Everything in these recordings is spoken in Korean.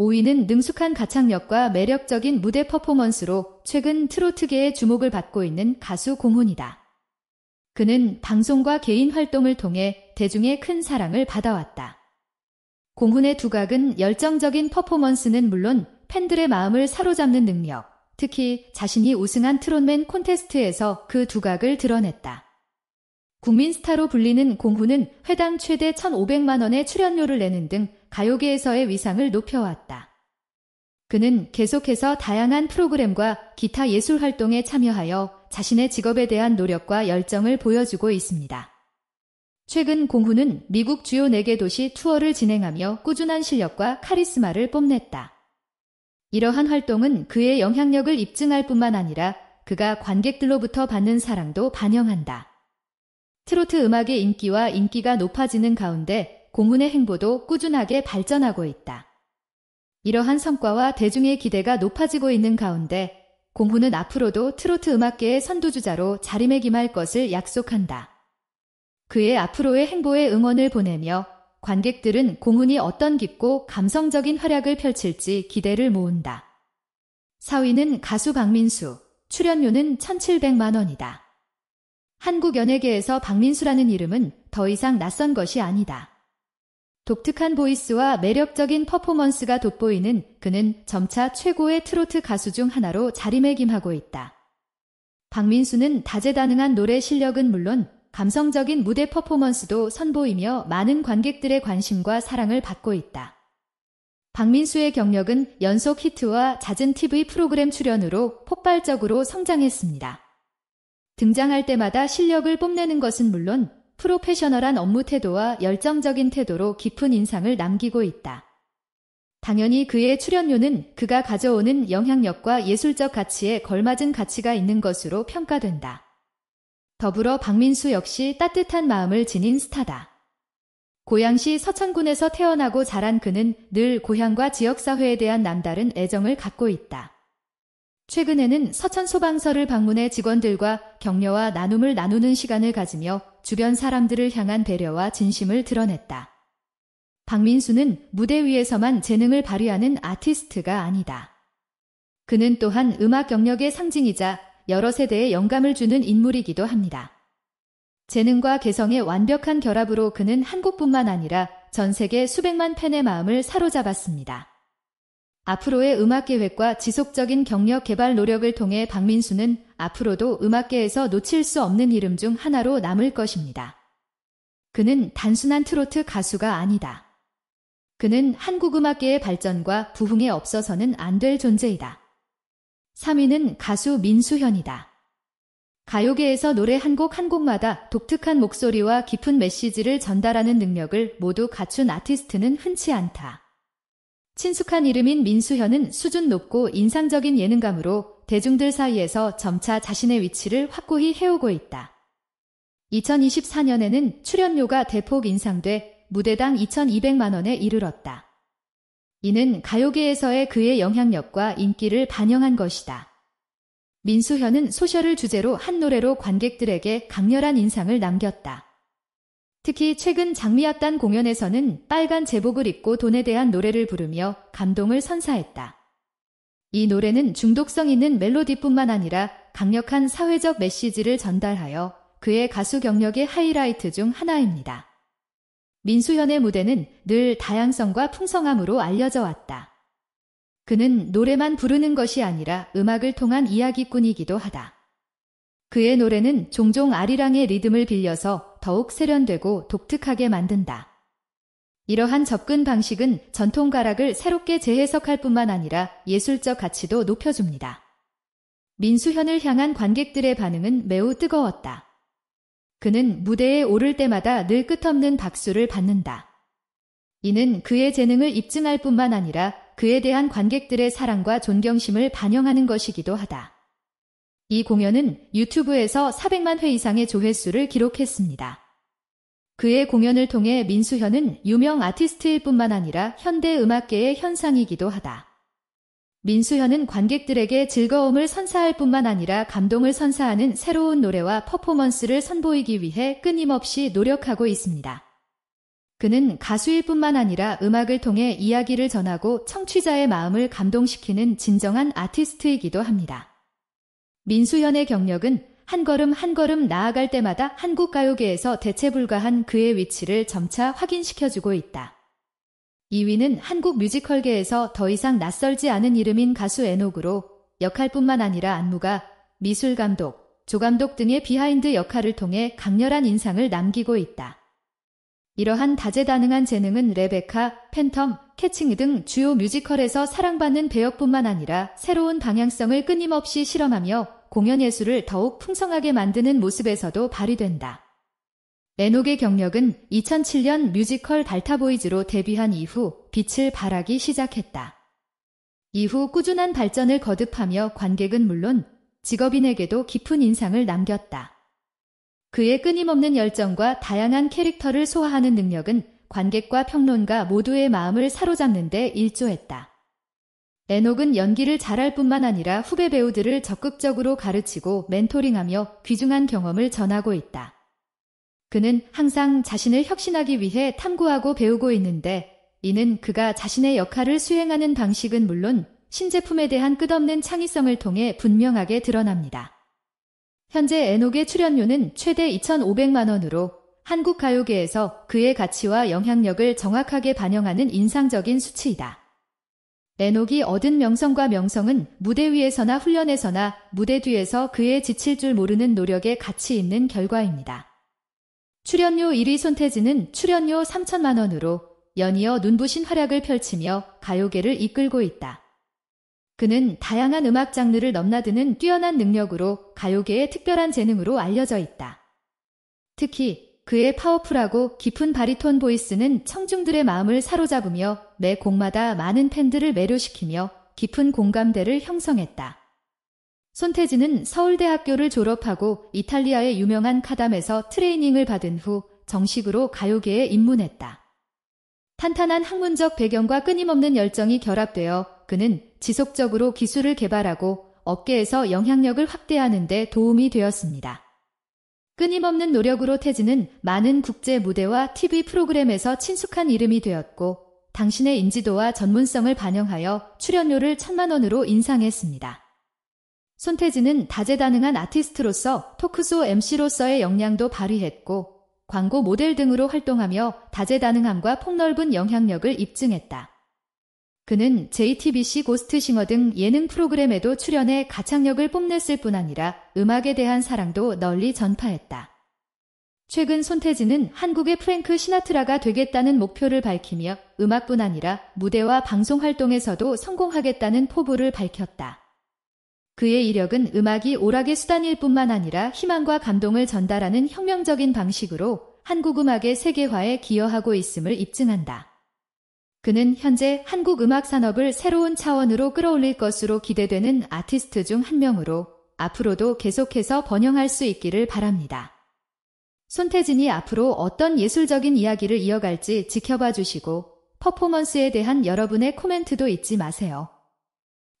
5위는 능숙한 가창력과 매력적인 무대 퍼포먼스로 최근 트로트계의 주목을 받고 있는 가수 공훈이다. 그는 방송과 개인 활동을 통해 대중의 큰 사랑을 받아왔다. 공훈의 두각은 열정적인 퍼포먼스는 물론 팬들의 마음을 사로잡는 능력, 특히 자신이 우승한 트롯맨 콘테스트에서 그 두각을 드러냈다. 국민스타로 불리는 공훈은 회당 최대 1,500만원의 출연료를 내는 등 가요계에서의 위상을 높여왔다. 그는 계속해서 다양한 프로그램과 기타 예술 활동에 참여하여 자신의 직업에 대한 노력과 열정을 보여주고 있습니다. 최근 공훈은 미국 주요 4개 도시 투어를 진행하며 꾸준한 실력과 카리스마를 뽐냈다. 이러한 활동은 그의 영향력을 입증할 뿐만 아니라 그가 관객들로부터 받는 사랑도 반영한다. 트로트 음악의 인기와 인기가 높아지는 가운데 공훈의 행보도 꾸준하게 발전하고 있다. 이러한 성과와 대중의 기대가 높아지고 있는 가운데 공훈은 앞으로도 트로트 음악계의 선두주자로 자리매김할 것을 약속한다. 그의 앞으로의 행보에 응원을 보내며 관객들은 공훈이 어떤 깊고 감성적인 활약을 펼칠지 기대를 모은다. 4위는 가수 박민수, 출연료는 1,700만 원이다. 한국 연예계에서 박민수라는 이름은 더 이상 낯선 것이 아니다. 독특한 보이스와 매력적인 퍼포먼스가 돋보이는 그는 점차 최고의 트로트 가수 중 하나로 자리매김하고 있다. 박민수는 다재다능한 노래 실력은 물론 감성적인 무대 퍼포먼스도 선보이며 많은 관객들의 관심과 사랑을 받고 있다. 박민수의 경력은 연속 히트와 잦은 TV 프로그램 출연으로 폭발적으로 성장했습니다. 등장할 때마다 실력을 뽐내는 것은 물론 프로페셔널한 업무 태도와 열정적인 태도로 깊은 인상을 남기고 있다. 당연히 그의 출연료는 그가 가져오는 영향력과 예술적 가치에 걸맞은 가치가 있는 것으로 평가된다. 더불어 박민수 역시 따뜻한 마음을 지닌 스타다. 고양시 서천군에서 태어나고 자란 그는 늘 고향과 지역사회에 대한 남다른 애정을 갖고 있다. 최근에는 서천소방서를 방문해 직원들과 격려와 나눔을 나누는 시간을 가지며 주변 사람들을 향한 배려와 진심을 드러냈다. 박민수는 무대 위에서만 재능을 발휘하는 아티스트가 아니다. 그는 또한 음악 경력의 상징이자 여러 세대의 영감을 주는 인물이기도 합니다. 재능과 개성의 완벽한 결합으로 그는 한국뿐만 아니라 전 세계 수백만 팬의 마음을 사로잡았습니다. 앞으로의 음악 계획과 지속적인 경력 개발 노력을 통해 박민수는 앞으로도 음악계에서 놓칠 수 없는 이름 중 하나로 남을 것입니다. 그는 단순한 트로트 가수가 아니다. 그는 한국 음악계의 발전과 부흥에 없어서는 안 될 존재이다. 3위는 가수 민수현이다. 가요계에서 노래 한 곡 한 곡마다 독특한 목소리와 깊은 메시지를 전달하는 능력을 모두 갖춘 아티스트는 흔치 않다. 친숙한 이름인 민수현은 수준 높고 인상적인 예능감으로 대중들 사이에서 점차 자신의 위치를 확고히 해오고 있다. 2024년에는 출연료가 대폭 인상돼 무대당 2,200만원에 이르렀다. 이는 가요계에서의 그의 영향력과 인기를 반영한 것이다. 민수현은 소셜을 주제로 한 노래로 관객들에게 강렬한 인상을 남겼다. 특히 최근 장미학단 공연에서는 빨간 제복을 입고 돈에 대한 노래를 부르며 감동을 선사했다. 이 노래는 중독성 있는 멜로디뿐만 아니라 강력한 사회적 메시지를 전달하여 그의 가수 경력의 하이라이트 중 하나입니다. 민수현의 무대는 늘 다양성과 풍성함으로 알려져 왔다. 그는 노래만 부르는 것이 아니라 음악을 통한 이야기꾼이기도 하다. 그의 노래는 종종 아리랑의 리듬을 빌려서 더욱 세련되고 독특하게 만든다. 이러한 접근 방식은 전통 가락을 새롭게 재해석할 뿐만 아니라 예술적 가치도 높여줍니다. 민수현을 향한 관객들의 반응은 매우 뜨거웠다. 그는 무대에 오를 때마다 늘 끝없는 박수를 받는다. 이는 그의 재능을 입증할 뿐만 아니라 그에 대한 관객들의 사랑과 존경심을 반영하는 것이기도 하다. 이 공연은 유튜브에서 400만 회 이상의 조회수를 기록했습니다. 그의 공연을 통해 민수현은 유명 아티스트일 뿐만 아니라 현대 음악계의 현상이기도 하다. 민수현은 관객들에게 즐거움을 선사할 뿐만 아니라 감동을 선사하는 새로운 노래와 퍼포먼스를 선보이기 위해 끊임없이 노력하고 있습니다. 그는 가수일 뿐만 아니라 음악을 통해 이야기를 전하고 청취자의 마음을 감동시키는 진정한 아티스트이기도 합니다. 민수현의 경력은 한 걸음 한 걸음 나아갈 때마다 한국 가요계에서 대체 불가한 그의 위치를 점차 확인시켜주고 있다. 2위는 한국 뮤지컬계에서 더 이상 낯설지 않은 이름인 가수 에녹으로 역할뿐만 아니라 안무가, 미술 감독, 조감독 등의 비하인드 역할을 통해 강렬한 인상을 남기고 있다. 이러한 다재다능한 재능은 레베카, 팬텀, 캐칭 등 주요 뮤지컬에서 사랑받는 배역뿐만 아니라 새로운 방향성을 끊임없이 실험하며 공연 예술을 더욱 풍성하게 만드는 모습에서도 발휘된다. 에녹의 경력은 2007년 뮤지컬 달타보이즈로 데뷔한 이후 빛을 발하기 시작했다. 이후 꾸준한 발전을 거듭하며 관객은 물론 직업인에게도 깊은 인상을 남겼다. 그의 끊임없는 열정과 다양한 캐릭터를 소화하는 능력은 관객과 평론가 모두의 마음을 사로잡는 데 일조했다. 에녹은 연기를 잘할 뿐만 아니라 후배 배우들을 적극적으로 가르치고 멘토링하며 귀중한 경험을 전하고 있다. 그는 항상 자신을 혁신하기 위해 탐구하고 배우고 있는데 이는 그가 자신의 역할을 수행하는 방식은 물론 신제품에 대한 끝없는 창의성을 통해 분명하게 드러납니다. 현재 에녹의 출연료는 최대 2,500만 원으로 한국 가요계에서 그의 가치와 영향력을 정확하게 반영하는 인상적인 수치이다. 에녹이 얻은 명성과 명성은 무대 위에서나 훈련에서나 무대 뒤에서 그의 지칠 줄 모르는 노력에 가치 있는 결과입니다. 출연료 1위 손태진은 출연료 3천만 원으로 연이어 눈부신 활약을 펼치며 가요계를 이끌고 있다. 그는 다양한 음악 장르를 넘나드는 뛰어난 능력으로 가요계의 특별한 재능으로 알려져 있다. 특히 그의 파워풀하고 깊은 바리톤 보이스는 청중들의 마음을 사로잡으며 매 곡마다 많은 팬들을 매료시키며 깊은 공감대를 형성했다. 손태진은 서울대학교를 졸업하고 이탈리아의 유명한 카담에서 트레이닝을 받은 후 정식으로 가요계에 입문했다. 탄탄한 학문적 배경과 끊임없는 열정이 결합되어 그는 지속적으로 기술을 개발하고 업계에서 영향력을 확대하는 데 도움이 되었습니다. 끊임없는 노력으로 태진은 많은 국제 무대와 TV 프로그램에서 친숙한 이름이 되었고 당신의 인지도와 전문성을 반영하여 출연료를 천만 원으로 인상했습니다. 손태진은 다재다능한 아티스트로서 토크쇼 MC로서의 역량도 발휘했고 광고 모델 등으로 활동하며 다재다능함과 폭넓은 영향력을 입증했다. 그는 JTBC 고스트싱어 등 예능 프로그램에도 출연해 가창력을 뽐냈을 뿐 아니라 음악에 대한 사랑도 널리 전파했다. 최근 손태진은 한국의 프랭크 시나트라가 되겠다는 목표를 밝히며 음악뿐 아니라 무대와 방송 활동에서도 성공하겠다는 포부를 밝혔다. 그의 이력은 음악이 오락의 수단일 뿐만 아니라 희망과 감동을 전달하는 혁명적인 방식으로 한국 음악의 세계화에 기여하고 있음을 입증한다. 그는 현재 한국 음악 산업을 새로운 차원으로 끌어올릴 것으로 기대되는 아티스트 중 한 명으로 앞으로도 계속해서 번영할 수 있기를 바랍니다. 손태진이 앞으로 어떤 예술적인 이야기를 이어갈지 지켜봐 주시고 퍼포먼스에 대한 여러분의 코멘트도 잊지 마세요.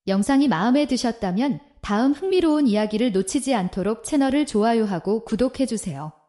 영상이 마음에 드셨다면 다음 흥미로운 이야기를 놓치지 않도록 채널을 좋아요하고 구독해주세요.